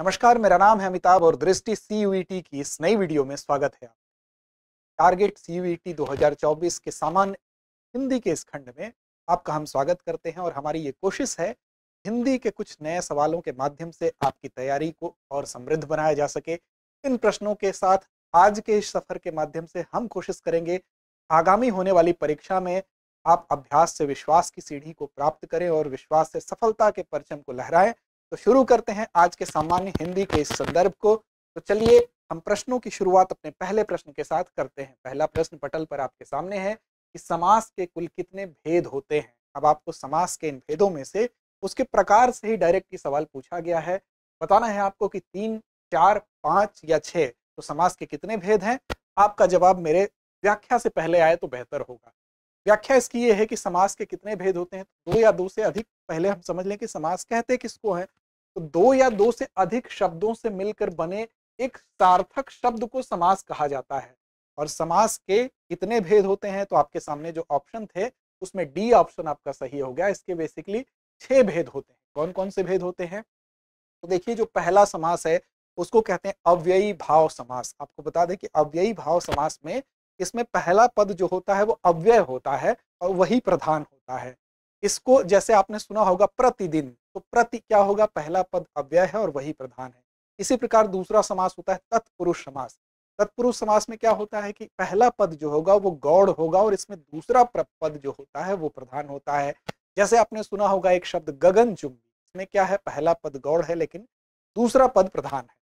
नमस्कार मेरा नाम है अमिताभ और दृष्टि सीयूईटी e की इस नई वीडियो में स्वागत है टारगेट e सीयूईटी 2024 के सामान्य हिंदी के इस खंड में आपका हम स्वागत करते हैं और हमारी ये कोशिश है हिंदी के कुछ नए सवालों के माध्यम से आपकी तैयारी को और समृद्ध बनाया जा सके इन प्रश्नों के साथ आज के इस सफर के माध्यम से हम कोशिश करेंगे आगामी होने वाली परीक्षा में आप अभ्यास से विश्वास की सीढ़ी को प्राप्त करें और विश्वास से सफलता के परचम को लहराएं तो शुरू करते हैं आज के सामान्य हिंदी के इस संदर्भ को तो चलिए हम प्रश्नों की शुरुआत अपने पहले प्रश्न के साथ करते हैं पहला प्रश्न पटल पर आपके सामने है कि समास के कुल कितने भेद होते हैं अब आपको समास के इन भेदों में से उसके प्रकार से ही डायरेक्ट ये सवाल पूछा गया है बताना है आपको कि तीन चार पाँच या छः तो समास के कितने भेद हैं आपका जवाब मेरे व्याख्या से पहले आए तो बेहतर होगा व्याख्या इसकी ये है कि समास के कितने भेद होते हैं तो दो या दो से अधिक पहले हम समझ लें कि समास कहते किसको है तो दो या दो से अधिक शब्दों से मिलकर बने एक सार्थक शब्द को समास कहा जाता है और समास के कितने भेद होते हैं तो आपके सामने जो ऑप्शन थे उसमें डी ऑप्शन आपका सही हो गया इसके बेसिकली छह भेद होते हैं कौन कौन से भेद होते हैं तो देखिए जो पहला समास है उसको कहते हैं अव्ययी भाव समास आपको बता दें कि अव्ययी भाव समास में इसमें पहला पद जो होता है वो अव्यय होता है और वही प्रधान होता है इसको जैसे आपने सुना होगा प्रतिदिन तो प्रति क्या होगा पहला पद अव्यय है और वही प्रधान है इसी प्रकार दूसरा समास होता है तत्पुरुष समास तत्पुरुष समास में क्या होता है कि पहला पद जो होगा वो गौड़ होगा और इसमें दूसरा पद जो होता है वो प्रधान होता है जैसे आपने सुना होगा एक शब्द गगन चुंबी इसमें क्या है पहला पद गौड़ है लेकिन दूसरा पद प्रधान है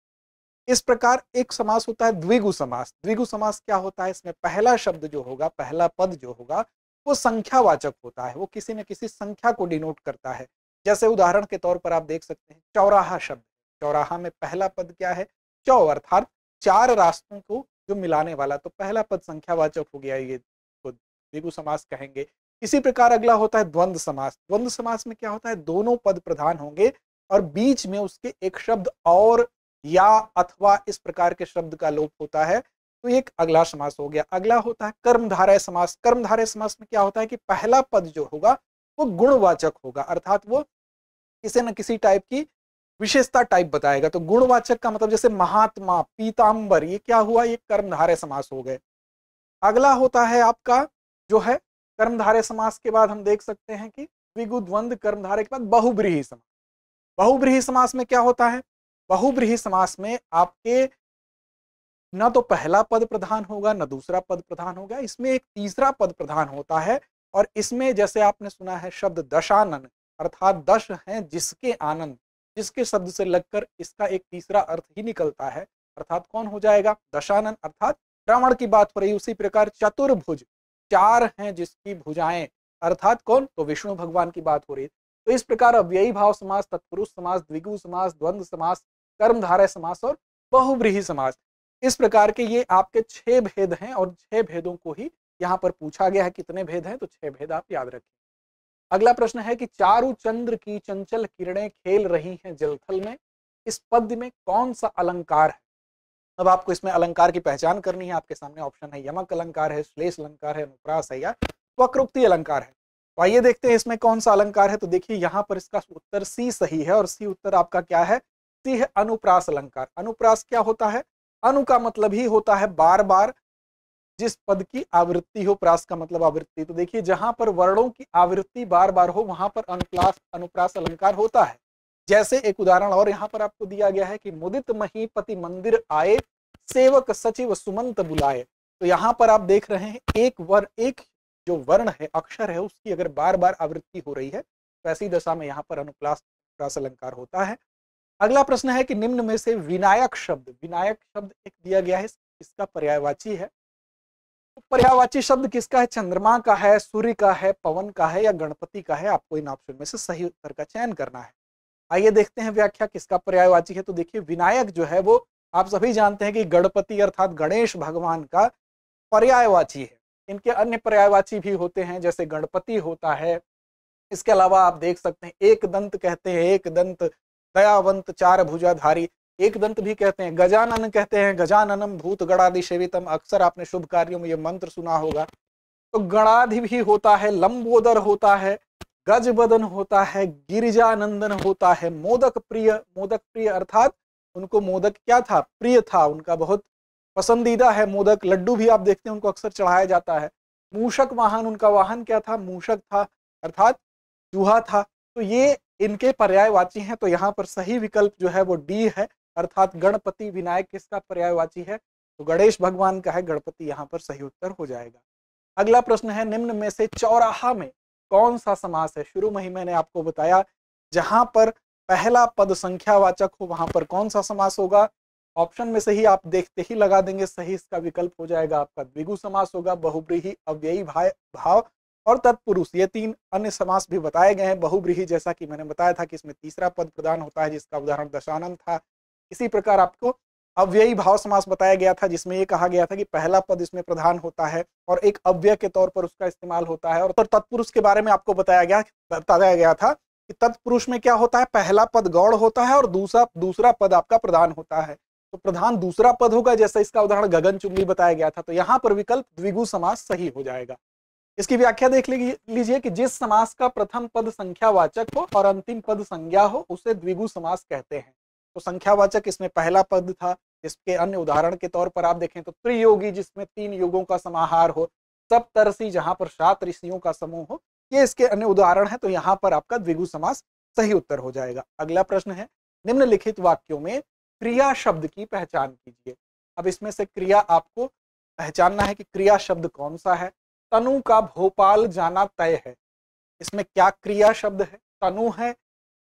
इस प्रकार एक समास होता है द्विगु समास द्विगु समास क्या होता है इसमें पहला शब्द जो होगा पहला पद जो होगा वो संख्यावाचक होता है वो किसी न किसी संख्या को डिनोट करता है जैसे उदाहरण के तौर पर आप देख सकते हैं चौराहा शब्द चौराहा में पहला पद क्या है चौ अर्थात चार रास्तों को जो मिलाने वाला तो पहला पद संख्यावाचक हो गया ये द्विगु समास कहेंगे इसी प्रकार अगला होता है द्वंद्व समास द्वंद्व समास में क्या होता है दोनों पद प्रधान होंगे और बीच में उसके एक शब्द और या अथवा इस प्रकार के शब्द का लोप होता है तो एक अगला समास हो गया अगला होता है कर्मधारय समास कर्मधारय समास में क्या होता है कि पहला पद जो होगा वो गुणवाचक होगा अर्थात वो किसी न किसी टाइप की विशेषता टाइप बताएगा तो गुणवाचक का मतलब जैसे महात्मा पीताम्बर ये क्या हुआ ये कर्मधारय समास हो गए अगला होता है आपका जो है कर्मधारय समास के बाद हम देख सकते हैं कि विगुद्वंद कर्मधारय के बाद बहुब्रीही समास बहुब्रीही समास में क्या होता है बहुब्रीही समास में आपके ना तो पहला पद प्रधान होगा ना दूसरा पद प्रधान होगा इसमें एक तीसरा पद प्रधान होता है और इसमें जैसे आपने सुना है शब्द दशानन अर्थात दश है जिसके आनंद जिसके शब्द से लगकर इसका एक तीसरा अर्थ ही निकलता है अर्थात कौन हो जाएगा दशानन अर्थात रावण की बात हो रही उसी प्रकार चतुर्भुज चार हैं जिसकी भुजाएं अर्थात कौन तो विष्णु भगवान की बात हो रही तो इस प्रकार अव्ययी भाव समास तत्पुरुष समास द्विगु समास द्वंद्व समास कर्मधारय समास और बहुब्रीही समास इस प्रकार के ये आपके छह भेद हैं और छह भेदों को ही यहाँ पर पूछा गया है कितने भेद हैं तो छह भेद आप याद रखें अगला प्रश्न है कि चारू चंद्र की चंचल किरणें खेल रही हैं जलथल में इस पद्य में कौन सा अलंकार है अब आपको इसमें अलंकार की पहचान करनी है आपके सामने ऑप्शन है यमक अलंकार है श्लेष अलंकार है अनुप्रास है या वक्रोक्ति अलंकार है तो आइए देखते हैं इसमें कौन सा अलंकार है तो देखिए यहाँ पर इसका उत्तर सी सही है और सी उत्तर आपका क्या है है अनुप्रास अलंकार अनुप्रास क्या होता है अनु का मतलब ही होता है बार बार जिस पद की आवृत्ति हो प्रास का मतलब आवृत्ति तो देखिए जहां पर वर्णों की आवृत्ति बार बार हो वहां पर अनुप्रास अनुप्रास अलंकार होता है जैसे एक उदाहरण और यहाँ पर आपको दिया गया है कि मुदित महीपति मंदिर आए सेवक सचिव सुमंत बुलाए तो यहाँ पर आप देख रहे हैं एक वर्ण एक जो वर्ण है अक्षर है उसकी अगर बार बार आवृत्ति हो रही है तो ऐसी दशा में यहाँ पर अनुप्लास अलंकार होता है अगला प्रश्न है कि निम्न में से विनायक शब्द विनायक शब्द एक दिया गया है इसका पर्यायवाची है तो पर्यायवाची शब्द किसका है चंद्रमा का है सूर्य का है पवन का है या गणपति का है आपको इन ऑप्शन में से सही उत्तर का चयन करना है आइए देखते हैं व्याख्या किसका पर्यायवाची है तो देखिए विनायक जो है वो आप सभी जानते हैं कि गणपति अर्थात गणेश भगवान का पर्यायवाची है इनके अन्य पर्यायवाची भी होते हैं जैसे गणपति होता है इसके अलावा आप देख सकते हैं एक दंत कहते हैं एक दंत दयावंत चार भुजाधारी एक दंत भी कहते हैं गजानन कहते हैं गजाननम भूत गणादि सेवितम अक्सर आपने शुभ कार्यों में ये मंत्र सुना होगा तो गणाधि भी होता है लंबोदर होता है गज बदन होता है गिरिजानंदन होता है मोदक प्रिय मोदक प्रिय अर्थात उनको मोदक क्या था प्रिय था उनका बहुत पसंदीदा है मोदक लड्डू भी आप देखते हैं उनको अक्सर चढ़ाया जाता है मूषक वाहन उनका वाहन क्या था मूषक था अर्थात चूहा था तो ये इनके पर्यायवाची हैं तो यहाँ पर सही विकल्प जो है वो डी है अर्थात गणपति विनायक किसका पर्यायवाची है तो गणेश भगवान का है गणपति यहाँ पर सही उत्तर हो जाएगा अगला प्रश्न है निम्न में से चौराहा में कौन सा समास है शुरू में ही मैंने आपको बताया जहां पर पहला पद संख्यावाचक हो वहां पर कौन सा समास होगा ऑप्शन में से ही आप देखते ही लगा देंगे सही इसका विकल्प हो जाएगा आपका द्विगु समास होगा बहुब्रीही अव्ययी भाव और तत्पुरुष ये तीन अन्य समास भी बताए गए हैं बहुब्रीही जैसा कि मैंने बताया था कि इसमें तीसरा पद प्रदान होता है जिसका उदाहरण दशानंद था इसी प्रकार आपको अव्ययी भाव समास बताया गया था जिसमें ये कहा गया था कि पहला पद इसमें प्रधान होता है और एक अव्यय के तौर पर उसका इस्तेमाल होता है और तो तत्पुरुष के बारे में आपको बताया गया बताया गया था कि तत्पुरुष में क्या होता है पहला पद गौड़ होता है और दूसरा दूसरा पद आपका प्रधान होता है तो प्रधान दूसरा पद होगा जैसा इसका उदाहरण गगन चुंबी बताया गया था तो यहाँ पर विकल्प द्विगु समास सही हो जाएगा इसकी व्याख्या देख लीजिए कि जिस समास का प्रथम पद संख्यावाचक हो और अंतिम पद संज्ञा हो उसे द्विगु समास कहते हैं तो संख्यावाचक इसमें पहला पद था इसके अन्य उदाहरण के तौर पर आप देखें तो त्रियोगी जिसमें तीन युगों का समाहार हो सप्तरसी जहां पर सात ऋषियों का समूह हो ये इसके अन्य उदाहरण है तो यहाँ पर आपका द्विगु समास सही उत्तर हो जाएगा अगला प्रश्न है निम्नलिखित वाक्यों में क्रिया शब्द की पहचान कीजिए अब इसमें से क्रिया आपको पहचानना है कि क्रिया शब्द कौन सा है तनु का भोपाल जाना तय है इसमें क्या क्रिया शब्द है तनु है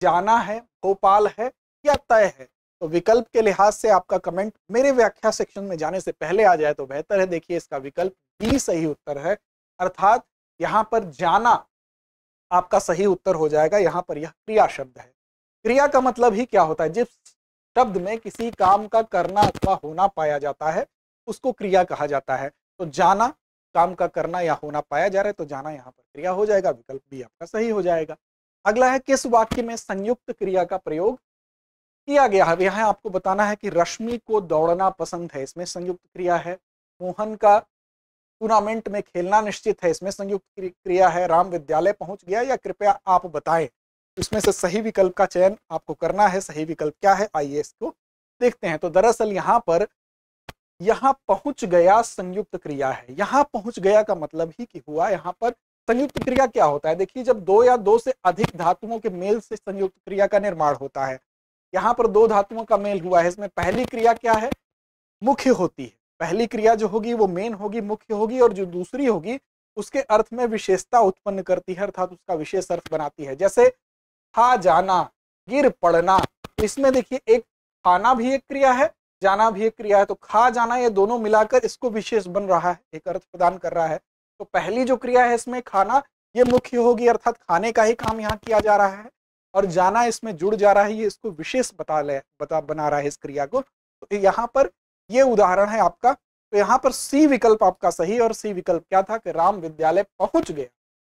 जाना है भोपाल है या तय है तो विकल्प के लिहाज से आपका कमेंट मेरे व्याख्या सेक्शन में जाने से पहले आ जाए तो बेहतर है देखिए इसका विकल्प बी सही उत्तर है अर्थात यहाँ पर जाना आपका सही उत्तर हो जाएगा यहाँ पर यह क्रिया शब्द है क्रिया का मतलब ही क्या होता है जिस शब्द में किसी काम का करना अथवा होना पाया जाता है उसको क्रिया कहा जाता है तो जाना काम का करना या होना पाया जा रहा है तो जाना यहाँ पर क्रिया हो जाएगा विकल्प भी आपका सही हो जाएगा अगला है किस वाक्य में संयुक्त क्रिया का प्रयोग किया गया है यहाँ आपको बताना है कि रश्मि को दौड़ना पसंद है इसमें संयुक्त क्रिया है मोहन का टूर्नामेंट में खेलना निश्चित है इसमें संयुक्त क्रिया है राम विद्यालय पहुंच गया या कृपया आप बताएं इसमें से सही विकल्प का चयन आपको करना है सही विकल्प क्या है आइए इसको देखते हैं तो दरअसल यहाँ पर यहाँ पहुंच गया संयुक्त क्रिया है यहाँ पहुंच गया का मतलब ही कि हुआ यहाँ पर संयुक्त क्रिया क्या होता है देखिए जब दो या दो से अधिक धातुओं के मेल से संयुक्त क्रिया का निर्माण होता है यहाँ पर दो धातुओं का मेल हुआ है इसमें पहली क्रिया क्या है मुख्य होती है पहली क्रिया जो होगी वो मेन होगी मुख्य होगी और जो दूसरी होगी उसके अर्थ में विशेषता उत्पन्न करती है अर्थात उसका विशेष अर्थ बनाती है जैसे खा जाना गिर पड़ना इसमें देखिए एक खाना भी एक क्रिया है जाना भी एक क्रिया है तो खा जाना ये दोनों मिलाकर इसको विशेष बन रहा है एक अर्थ प्रदान कर रहा है तो पहली जो क्रिया है इसमें खाना ये मुख्य होगी अर्थात खाने का ही काम यहाँ किया जा रहा है और जाना इसमें जुड़ जा रहा है ये इसको विशेष बता ले बता बना रहा है इस क्रिया को तो यहाँ पर ये उदाहरण है आपका तो यहाँ पर सी विकल्प आपका सही और सी विकल्प क्या था कि राम विद्यालय पहुंच गया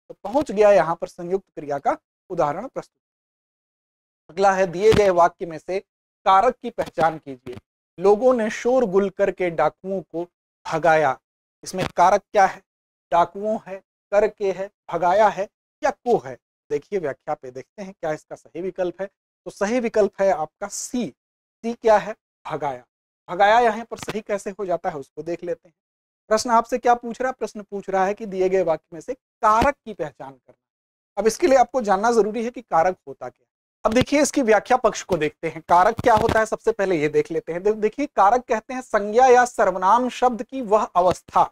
तो पहुंच गया यहाँ पर संयुक्त क्रिया का उदाहरण प्रस्तुत अगला है दिए गए वाक्य में से कारक की पहचान कीजिए लोगों ने शोर गुल करके डाकुओं को भगाया इसमें कारक क्या है डाकुओं है करके है भगाया है या को है देखिए व्याख्या पे देखते हैं क्या इसका सही विकल्प है तो सही विकल्प है आपका सी सी क्या है भगाया भगाया यहाँ पर सही कैसे हो जाता है उसको देख लेते हैं प्रश्न आपसे क्या पूछ रहा है प्रश्न पूछ रहा है कि दिए गए वाक्य में से कारक की पहचान करना अब इसके लिए आपको जानना जरूरी है कि कारक होता क्या अब देखिए इसकी व्याख्या पक्ष को देखते हैं कारक क्या होता है सबसे पहले ये देख लेते हैं देखिए कारक कहते हैं संज्ञा या सर्वनाम शब्द की वह अवस्था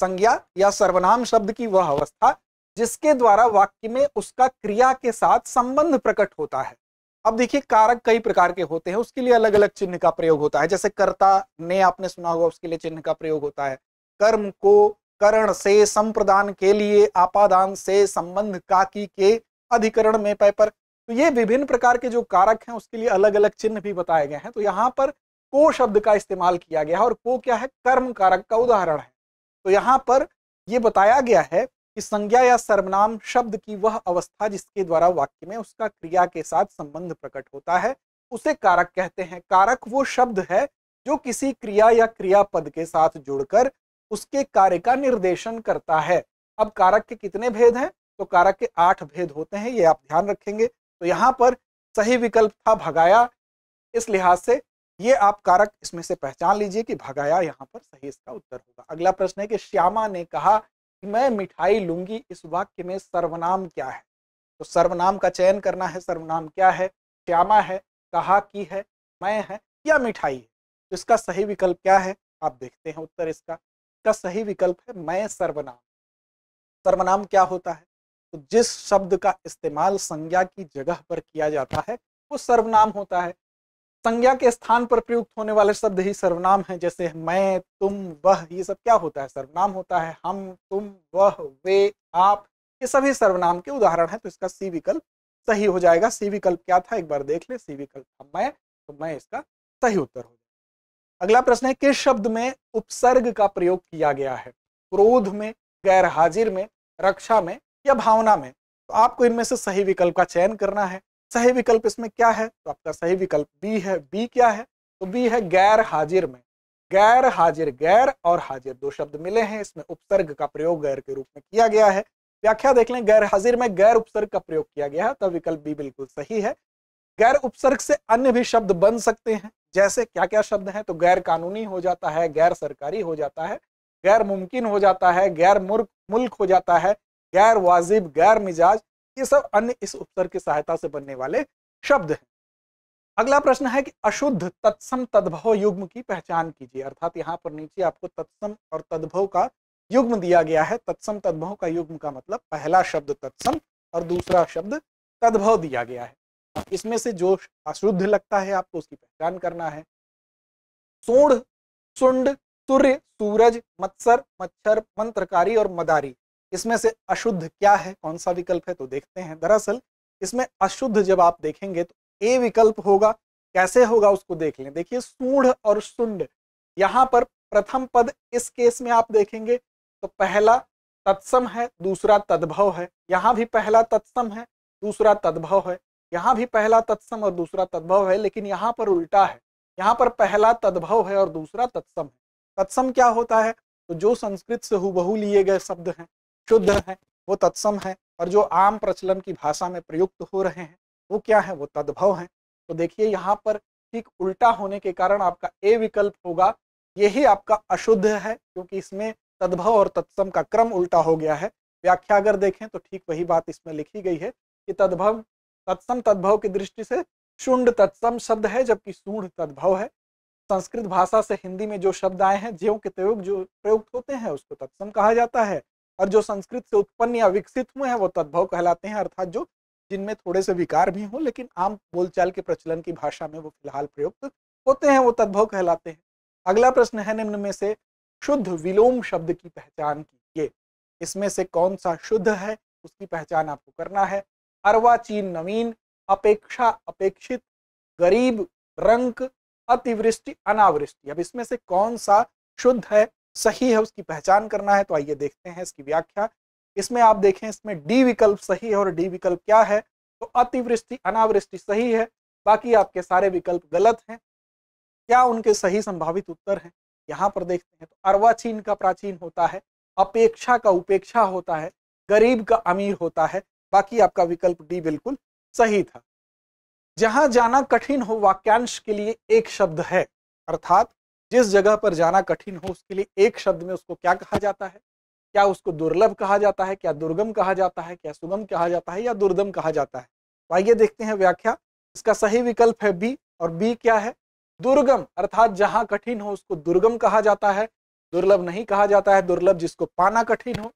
संज्ञा या सर्वनाम शब्द की वह अवस्था जिसके द्वारा वाक्य में उसका क्रिया के साथ संबंध प्रकट होता है अब देखिए कारक कई प्रकार के होते हैं उसके लिए अलग अलग चिन्ह का प्रयोग होता है जैसे कर्ता ने आपने सुना होगा उसके लिए चिन्ह का प्रयोग होता है कर्म को करण से संप्रदान के लिए आपादान से संबंध काकी के अधिकरण में पैपर तो ये विभिन्न प्रकार के जो कारक हैं उसके लिए अलग अलग चिन्ह भी बताए गए हैं तो यहाँ पर को शब्द का इस्तेमाल किया गया है और को क्या है कर्म कारक का उदाहरण है तो यहाँ पर ये बताया गया है कि संज्ञा या सर्वनाम शब्द की वह अवस्था जिसके द्वारा वाक्य में उसका क्रिया के साथ संबंध प्रकट होता है उसे कारक कहते हैं कारक वो शब्द है जो किसी क्रिया या क्रियापद के साथ जुड़कर उसके कार्य का निर्देशन करता है अब कारक के कितने भेद हैं तो कारक के आठ भेद होते हैं ये आप ध्यान रखेंगे तो यहाँ पर सही विकल्प था भगाया इस लिहाज से ये आप कारक इसमें से पहचान लीजिए कि भगाया यहाँ पर सही इसका उत्तर होगा अगला प्रश्न है कि श्यामा ने कहा कि मैं मिठाई लूंगी इस वाक्य में सर्वनाम क्या है तो सर्वनाम का चयन करना है सर्वनाम क्या है श्यामा है कहा की है मैं है या मिठाई है तो इसका सही विकल्प क्या है आप देखते हैं उत्तर इसका इसका सही विकल्प है मैं सर्वनाम सर्वनाम क्या होता है तो जिस शब्द का इस्तेमाल संज्ञा की जगह पर किया जाता है वो सर्वनाम होता है संज्ञा के स्थान पर प्रयुक्त होने वाले शब्द ही सर्वनाम है जैसे मैं तुम वह ये सब क्या होता है सर्वनाम होता है हम तुम वह वे आप ये सभी सर्वनाम के उदाहरण है तो इसका सी विकल्प सही हो जाएगा सी विकल्प क्या था एक बार देख ले सी विकल्प था मैं तो मैं इसका सही उत्तर हो अगला प्रश्न है किस शब्द में उपसर्ग का प्रयोग किया गया है क्रोध में गैर हाजिर में रक्षा में या भावना में तो आपको इनमें से सही विकल्प का चयन करना है सही विकल्प इसमें क्या है तो आपका सही विकल्प बी है बी क्या है तो बी है गैर हाजिर में गैर हाजिर गैर और हाजिर दो शब्द मिले हैं इसमें उपसर्ग का प्रयोग गैर के रूप में किया गया है व्याख्या देख लें गैर हाजिर में गैर उपसर्ग का प्रयोग किया गया है तो विकल्प बी बिल्कुल सही है गैर उपसर्ग से अन्य भी शब्द बन सकते हैं जैसे क्या क्या शब्द हैं तो गैर कानूनी हो जाता है गैर सरकारी हो जाता है गैर मुमकिन हो जाता है गैर मुल्क मुल्क हो जाता है गैर वाजिब गैर मिजाज ये सब अन्य इस उत्तर की सहायता से बनने वाले शब्द हैं अगला प्रश्न है कि अशुद्ध तत्सम तद्भव युग्म की पहचान कीजिए अर्थात यहाँ पर नीचे आपको तत्सम और तद्भव का युग्म दिया गया है तत्सम तद्भव का युग्म का मतलब पहला शब्द तत्सम और दूसरा शब्द तद्भव दिया गया है इसमें से जो अशुद्ध लगता है आपको उसकी पहचान करना है सोढ़ सुंड सूर्य सूरज मत्सर मच्छर मंत्रकारी और मदारी इसमें से अशुद्ध क्या है कौन सा विकल्प है तो देखते हैं दरअसल इसमें अशुद्ध जब आप देखेंगे तो ए विकल्प होगा कैसे होगा उसको देख लें देखिए सूढ़ और सुंड यहाँ पर प्रथम पद इस केस में आप देखेंगे तो पहला तत्सम है दूसरा तद्भव है यहाँ भी पहला तत्सम है दूसरा तद्भव है यहाँ भी पहला तत्सम और दूसरा तद्भव है लेकिन यहाँ पर उल्टा है यहाँ पर पहला तद्भव है और दूसरा तत्सम है तत्सम क्या होता है तो जो संस्कृत से हुबहू लिए गए शब्द हैं शुद्ध है वो तत्सम है और जो आम प्रचलन की भाषा में प्रयुक्त हो रहे हैं वो क्या है वो तद्भव है तो देखिए यहाँ पर ठीक उल्टा होने के कारण आपका ए विकल्प होगा यही आपका अशुद्ध है क्योंकि इसमें तद्भव और तत्सम का क्रम उल्टा हो गया है व्याख्या अगर देखें तो ठीक वही बात इसमें लिखी गई है कि तद्भव तत्सम तद्भव की दृष्टि से शुंड तत्सम शब्द है जबकि सूढ़ तद्भव है संस्कृत भाषा से हिंदी में जो शब्द आए हैं ज्यो के त्योग जो प्रयुक्त होते हैं उसको तत्सम कहा जाता है और जो संस्कृत से उत्पन्न या विकसित हुए हैं वो तद्भव कहलाते हैं अर्थात जो जिनमें थोड़े से विकार भी हों लेकिन आम बोलचाल के प्रचलन की भाषा में वो फिलहाल प्रयुक्त होते हैं वो तद्भव कहलाते हैं अगला प्रश्न है निम्न में से शुद्ध विलोम शब्द की पहचान कीजिए इसमें से कौन सा शुद्ध है उसकी पहचान आपको करना है अरवाचीन नवीन अपेक्षा अपेक्षित गरीब रंक अतिवृष्टि अनावृष्टि अब इसमें से कौन सा शुद्ध है सही है उसकी पहचान करना है तो आइए देखते हैं इसकी व्याख्या इसमें आप देखें इसमें डी विकल्प सही है और डी विकल्प क्या है तो अतिवृष्टि अनावृष्टि सही है बाकी आपके सारे विकल्प गलत हैं क्या उनके सही संभावित उत्तर हैं यहाँ पर देखते हैं तो अर्वाचीन का प्राचीन होता है अपेक्षा का उपेक्षा होता है गरीब का अमीर होता है बाकी आपका विकल्प डी बिल्कुल सही था जहां जाना कठिन हो वाक्यांश के लिए एक शब्द है अर्थात जिस जगह पर जाना कठिन हो उसके लिए एक शब्द में उसको क्या कहा जाता है क्या उसको दुर्लभ कहा जाता है क्या दुर्गम कहा जाता है क्या सुगम कहा जाता है या दुर्दम कहा जाता है तो आइए देखते हैं व्याख्या इसका सही विकल्प है बी और बी क्या है दुर्गम अर्थात जहां कठिन हो उसको दुर्गम कहा जाता है दुर्लभ नहीं कहा जाता है दुर्लभ जिसको पाना कठिन हो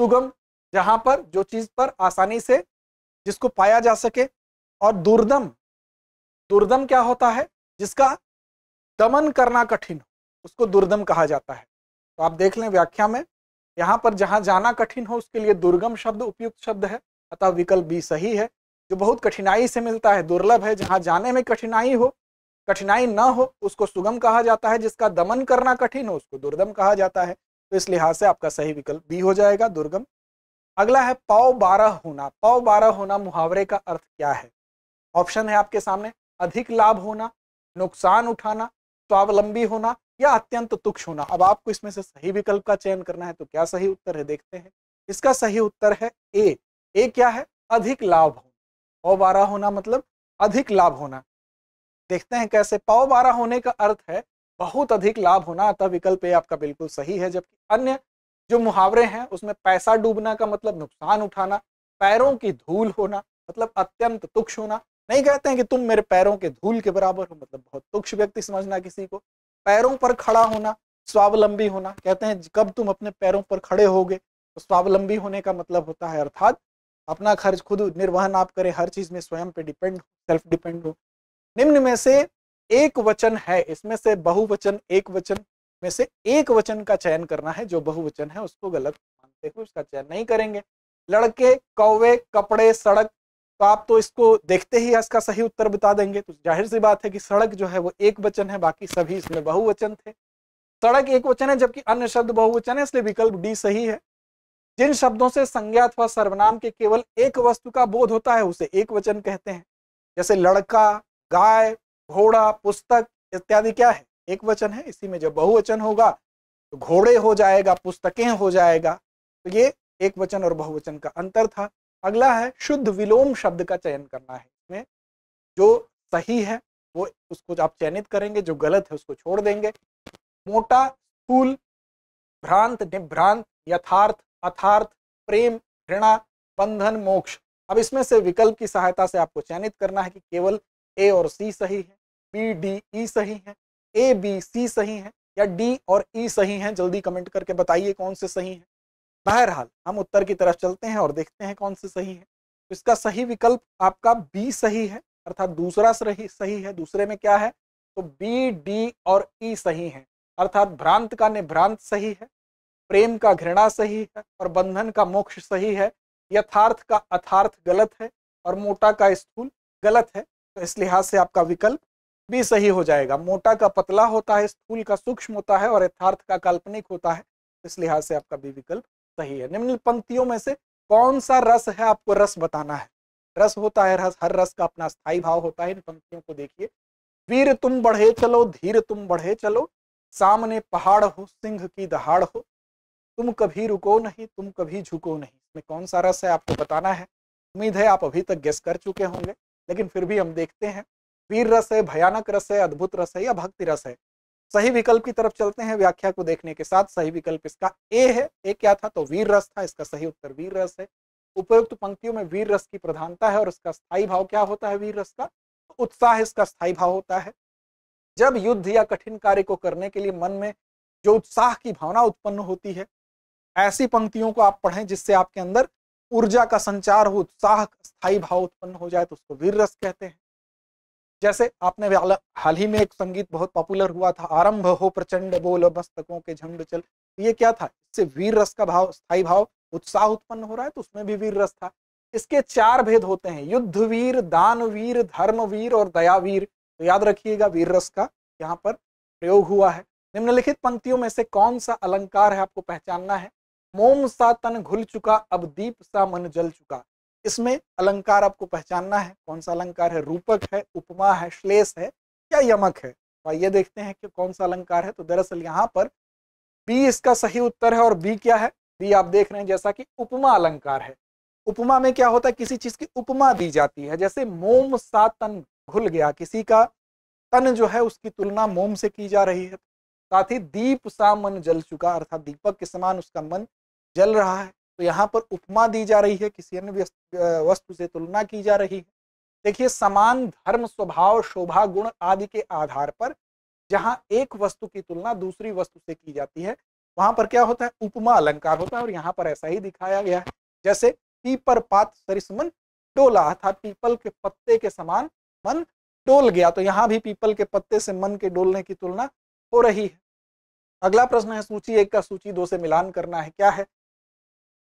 सुगम जहां पर जो चीज़ पर आसानी से जिसको पाया जा सके और दुर्दम दुर्दम क्या होता है जिसका दमन करना कठिन हो उसको दुर्दम कहा जाता है तो आप देख लें व्याख्या में यहाँ पर जहाँ जाना कठिन हो उसके लिए दुर्गम शब्द उपयुक्त शब्द है अतः विकल्प बी सही है जो बहुत कठिनाई से मिलता है दुर्लभ है जहाँ जाने में कठिनाई हो कठिनाई न हो उसको सुगम कहा जाता है जिसका दमन करना कठिन हो उसको दुर्गम कहा जाता है तो इस लिहाज से आपका सही विकल्प बी हो जाएगा दुर्गम अगला है पाव बारह होना पाव बारह होना मुहावरे का अर्थ क्या है ऑप्शन है आपके सामने अधिक लाभ होना नुकसान उठाना स्वावलंबी होना या अत्यंत तुक्ष होना अब आपको इसमें से सही विकल्प का चयन करना है तो क्या सही उत्तर है देखते हैं इसका सही उत्तर है ए ए क्या है अधिक लाभ होना पौबारा होना मतलब अधिक लाभ होना देखते हैं कैसे बारह होने का अर्थ है बहुत अधिक लाभ होना अतः विकल्प ए आपका बिल्कुल सही है जबकि अन्य जो मुहावरे हैं उसमें पैसा डूबना का मतलब नुकसान उठाना पैरों की धूल होना मतलब अत्यंत तुक्ष होना नहीं कहते हैं कि तुम मेरे पैरों के धूल के बराबर हो मतलब बहुत तुक्ष व्यक्ति समझना किसी को पैरों पर खड़ा होना स्वावलंबी होना कहते हैं कब तुम अपने पैरों पर खड़े होगे तो स्वावलंबी होने का मतलब होता है अर्थात अपना खर्च खुद निर्वहन आप करें हर चीज में स्वयं पे डिपेंड सेल्फ डिपेंड हो निम्न में से एक वचन है इसमें से बहुवचन एक वचन में से एक वचन का चयन करना है जो बहुवचन है उसको गलत मानते हुए उसका चयन नहीं करेंगे लड़के कौवे कपड़े सड़क तो आप तो इसको देखते ही इसका सही उत्तर बता देंगे तो जाहिर सी बात है कि सड़क जो है वो एक वचन है बाकी सभी इसमें बहुवचन थे सड़क एक वचन है जबकि अन्य शब्द बहुवचन है इसलिए विकल्प डी सही है जिन शब्दों से संज्ञा अथवा सर्वनाम के केवल एक वस्तु का बोध होता है उसे एक वचन कहते हैं जैसे लड़का गाय घोड़ा पुस्तक इत्यादि क्या है एक वचन है इसी में जब बहुवचन होगा तो घोड़े हो जाएगा पुस्तकें हो जाएगा तो ये एक वचन और बहुवचन का अंतर था अगला है शुद्ध विलोम शब्द का चयन करना है इसमें जो सही है वो उसको आप चयनित करेंगे जो गलत है उसको छोड़ देंगे मोटा स्थूल भ्रांत निभ्रांत यथार्थ अथार्थ प्रेम घृणा बंधन मोक्ष अब इसमें से विकल्प की सहायता से आपको चयनित करना है कि केवल ए और सी सही है बी डी ई सही है ए बी सी सही है या डी और ई e सही है e जल्दी कमेंट करके बताइए कौन से सही है बहरहाल हम उत्तर की तरफ चलते हैं और देखते हैं कौन सी सही है तो इसका सही विकल्प आपका बी सही है अर्थात दूसरा सही सही है दूसरे में क्या है तो बी डी और ई e सही है अर्थात भ्रांत का निभ्रांत सही है प्रेम का घृणा सही है और बंधन का मोक्ष सही है यथार्थ का अथार्थ गलत है और मोटा का स्थूल गलत है तो इस लिहाज से आपका विकल्प भी सही हो जाएगा मोटा का पतला होता है स्थूल का सूक्ष्म होता है और यथार्थ का काल्पनिक होता है इस लिहाज से आपका भी विकल्प सही है निम्न पंक्तियों में से कौन सा रस है आपको रस बताना है रस होता है रस हर रस का अपना स्थायी भाव होता है इन पंक्तियों को देखिए वीर तुम बढ़े चलो धीर तुम बढ़े चलो सामने पहाड़ हो सिंह की दहाड़ हो तुम कभी रुको नहीं तुम कभी झुको नहीं इसमें कौन सा रस है आपको बताना है उम्मीद है आप अभी तक गैस कर चुके होंगे लेकिन फिर भी हम देखते हैं वीर रस है भयानक रस है अद्भुत रस है या भक्ति रस है सही विकल्प की तरफ चलते हैं व्याख्या को देखने के साथ सही विकल्प इसका ए है ए क्या था तो वीर रस था इसका सही उत्तर वीर रस है उपयुक्त पंक्तियों में वीर रस की प्रधानता है और इसका स्थायी भाव क्या होता है वीर रस का तो उत्साह इसका स्थायी भाव होता है जब युद्ध या कठिन कार्य को करने के लिए मन में जो उत्साह की भावना उत्पन्न होती है ऐसी पंक्तियों को आप पढ़ें जिससे आपके अंदर ऊर्जा का संचार हो उत्साह स्थायी भाव उत्पन्न हो जाए तो उसको वीर रस कहते हैं जैसे आपने हाल ही में एक संगीत बहुत पॉपुलर हुआ था आरंभ हो प्रचंड बोल मस्तकों के झंड चल ये क्या था इससे वीर रस का भाव स्थायी भाव उत्साह उत्पन्न हो रहा है तो उसमें भी वीर रस था इसके चार भेद होते हैं युद्ध वीर दान वीर और दयावीर तो याद रखिएगा वीर रस का यहाँ पर प्रयोग हुआ है निम्नलिखित पंक्तियों में से कौन सा अलंकार है आपको पहचानना है मोम सा तन घुल चुका अब दीप सा मन जल चुका इसमें अलंकार आपको पहचानना है कौन सा अलंकार है रूपक है उपमा है श्लेष है या यमक है तो आइए देखते हैं कि कौन सा अलंकार है तो दरअसल यहाँ पर बी इसका सही उत्तर है और बी क्या है बी आप देख रहे हैं जैसा कि उपमा अलंकार है उपमा में क्या होता है किसी चीज की उपमा दी जाती है जैसे मोम सा तन घुल गया किसी का तन जो है उसकी तुलना मोम से की जा रही है साथ ही दीप सा मन जल चुका अर्थात दीपक के समान उसका मन जल रहा है तो यहाँ पर उपमा दी जा रही है किसी अन्य वस्तु से तुलना की जा रही है देखिए समान धर्म स्वभाव शोभा गुण आदि के आधार पर जहाँ एक वस्तु की तुलना दूसरी वस्तु से की जाती है वहां पर क्या होता है उपमा अलंकार होता है और यहाँ पर ऐसा ही दिखाया गया है जैसे पीपर पात सरिसमन डोला अर्थात पीपल के पत्ते के समान मन डोल गया तो यहाँ भी पीपल के पत्ते से मन के डोलने की तुलना हो रही है अगला प्रश्न है सूची एक का सूची दो से मिलान करना है क्या है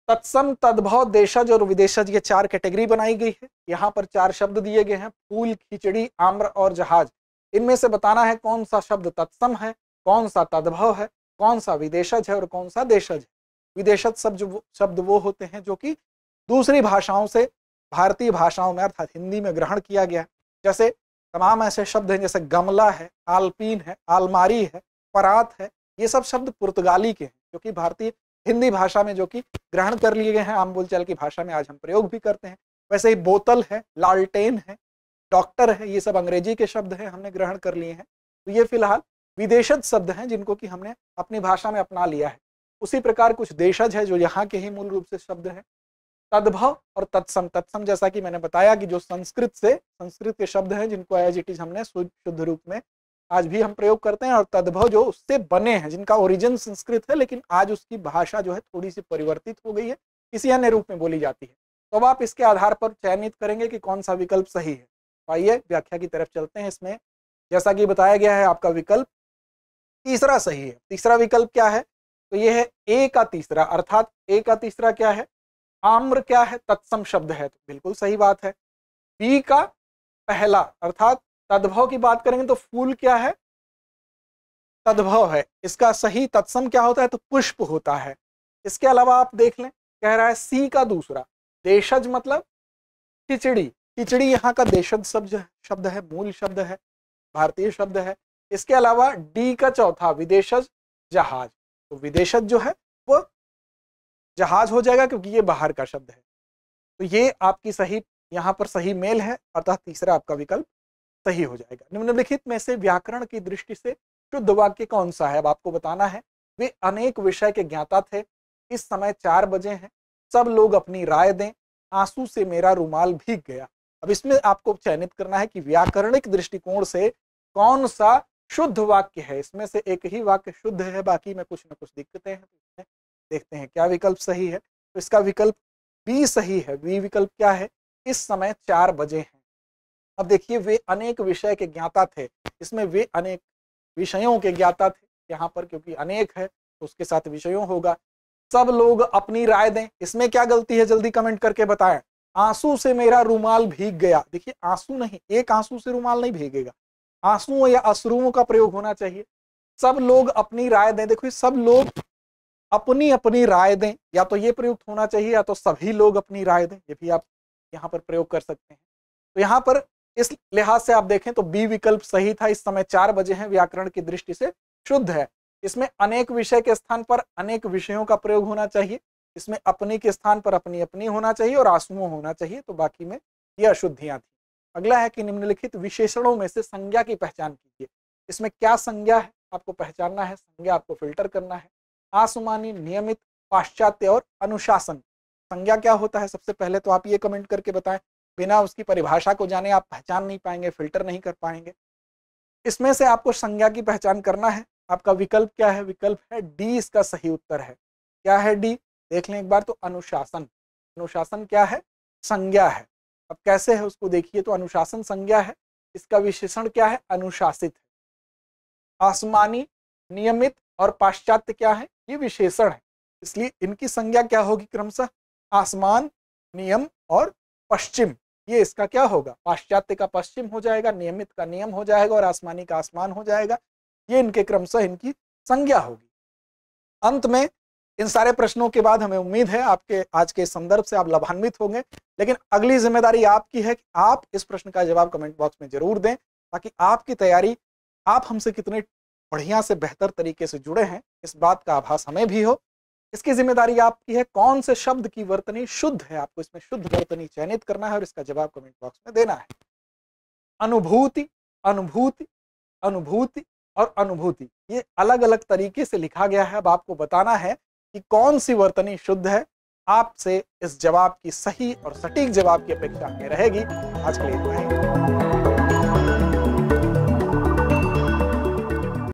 तत्सम तद्भव देशज और विदेशज ये चार कैटेगरी बनाई गई है यहाँ पर चार शब्द दिए गए हैं फूल खिचड़ी आम्र और जहाज इनमें से बताना है कौन सा शब्द तत्सम है कौन सा तद्भव है कौन सा विदेशज है और कौन सा देशज है विदेशज शब्द शब्द वो होते हैं जो कि दूसरी भाषाओं से भारतीय भाषाओं में अर्थात हिंदी में ग्रहण किया गया है जैसे तमाम ऐसे शब्द हैं जैसे गमला है आलपीन है आलमारी है परात है ये सब शब्द पुर्तगाली के हैं जो कि भारतीय हिंदी भाषा में जो कि ग्रहण कर लिए गए हैं आम बोलचाल की भाषा में आज हम प्रयोग भी करते हैं वैसे ही बोतल है लालटेन है डॉक्टर है ये सब अंग्रेजी के शब्द हैं हमने ग्रहण कर लिए हैं तो ये फिलहाल विदेशज शब्द हैं जिनको कि हमने अपनी भाषा में अपना लिया है उसी प्रकार कुछ देशज है जो यहाँ के ही मूल रूप से शब्द हैं तद्भव और तत्सम तत्सम जैसा कि मैंने बताया कि जो संस्कृत से संस्कृत के शब्द हैं जिनको एज इट इज हमने शुद्ध रूप में आज भी हम प्रयोग करते हैं और तद्भव जो उससे बने हैं जिनका ओरिजिन संस्कृत है लेकिन आज उसकी भाषा जो है थोड़ी सी परिवर्तित हो गई है किसी अन्य रूप में बोली जाती है तो अब आप इसके आधार पर चयनित करेंगे कि कौन सा विकल्प सही है तो आइए व्याख्या की तरफ चलते हैं इसमें जैसा कि बताया गया है आपका विकल्प तीसरा सही है तीसरा विकल्प क्या है तो ये है ए का तीसरा अर्थात ए का तीसरा क्या है आम्र क्या है तत्सम शब्द है तो बिल्कुल सही बात है बी का पहला अर्थात तद्भव की बात करेंगे तो फूल क्या है तद्भव है इसका सही तत्सम क्या होता है तो पुष्प होता है इसके अलावा आप देख लें कह रहा है सी का दूसरा देशज मतलब खिचड़ी खिचड़ी यहाँ का देशज शब्द शब्द है मूल शब्द है भारतीय शब्द है इसके अलावा डी का चौथा विदेशज जहाज तो विदेशज जो है वो जहाज हो जाएगा क्योंकि ये बाहर का शब्द है तो ये आपकी सही यहाँ पर सही मेल है अतः तीसरा आपका विकल्प सही हो जाएगा निम्नलिखित में से व्याकरण की दृष्टि से शुद्ध वाक्य कौन सा है अब आपको बताना है वे अनेक विषय के ज्ञाता थे इस समय चार बजे हैं सब लोग अपनी राय दें आंसू से मेरा रुमाल भीग गया अब इसमें आपको चयनित करना है कि व्याकरणिक दृष्टिकोण से कौन सा शुद्ध वाक्य है इसमें से एक ही वाक्य शुद्ध है बाकी में कुछ ना कुछ दिक्कतें हैं देखते हैं क्या विकल्प सही है तो इसका विकल्प बी सही है बी विकल्प क्या है इस समय चार बजे हैं अब देखिए वे अनेक विषय के ज्ञाता थे इसमें वे अनेक विषयों के ज्ञाता थे यहाँ पर क्योंकि अनेक है तो उसके साथ विषयों होगा सब लोग अपनी राय दें इसमें क्या गलती है जल्दी कमेंट करके बताएं आंसू से मेरा रुमाल भीग गया देखिए आंसू नहीं एक आंसू से रुमाल नहीं भीगेगा आंसुओं या अश्रुओं का प्रयोग होना चाहिए सब लोग अपनी राय दें देखो सब लोग अपनी अपनी राय दें या तो ये प्रयुक्त होना चाहिए या तो सभी लोग अपनी राय दें ये भी आप यहाँ पर प्रयोग कर सकते हैं तो यहाँ पर इस लिहाज से आप देखें तो बी विकल्प सही था इस समय चार बजे हैं व्याकरण की दृष्टि से शुद्ध है इसमें अनेक विषय के स्थान पर अनेक विषयों का प्रयोग होना चाहिए इसमें अपनी के स्थान पर अपनी अपनी होना चाहिए और आसमो होना चाहिए तो बाकी में ये अशुद्धियां थी अगला है कि निम्नलिखित विशेषणों में से संज्ञा की पहचान कीजिए इसमें क्या संज्ञा है आपको पहचानना है संज्ञा आपको फिल्टर करना है आसुमानी नियमित पाश्चात्य और अनुशासन संज्ञा क्या होता है सबसे पहले तो आप ये कमेंट करके बताएं बिना उसकी परिभाषा को जाने आप पहचान नहीं पाएंगे फिल्टर नहीं कर पाएंगे इसमें से आपको संज्ञा की पहचान करना है आपका विकल्प क्या है विकल्प है डी इसका सही उत्तर है क्या है डी देख लें एक बार तो अनुशासन अनुशासन क्या है संज्ञा है अब कैसे है उसको देखिए तो अनुशासन संज्ञा है इसका विशेषण क्या है अनुशासित है आसमानी नियमित और पाश्चात्य क्या है ये विशेषण है इसलिए इनकी संज्ञा क्या होगी क्रमशः आसमान नियम और पश्चिम ये इसका क्या होगा पाश्चात्य का पश्चिम हो जाएगा नियमित का नियम हो जाएगा और आसमानी का आसमान हो जाएगा ये इनके क्रमशः इनकी संज्ञा होगी अंत में इन सारे प्रश्नों के बाद हमें उम्मीद है आपके आज के संदर्भ से आप लाभान्वित होंगे लेकिन अगली जिम्मेदारी आपकी है कि आप इस प्रश्न का जवाब कमेंट बॉक्स में जरूर दें ताकि आपकी तैयारी आप हमसे कितने बढ़िया से बेहतर तरीके से जुड़े हैं इस बात का आभास हमें भी हो इसकी जिम्मेदारी आपकी है कौन से शब्द की वर्तनी शुद्ध है आपको इसमें शुद्ध वर्तनी चयनित करना है और इसका जवाब कमेंट बॉक्स में देना है अनुभूति अनुभूति अनुभूति और अनुभूति ये अलग अलग तरीके से लिखा गया है अब आपको बताना है कि कौन सी वर्तनी शुद्ध है आपसे इस जवाब की सही और सटीक जवाब की अपेक्षा रहेगी आज के लिए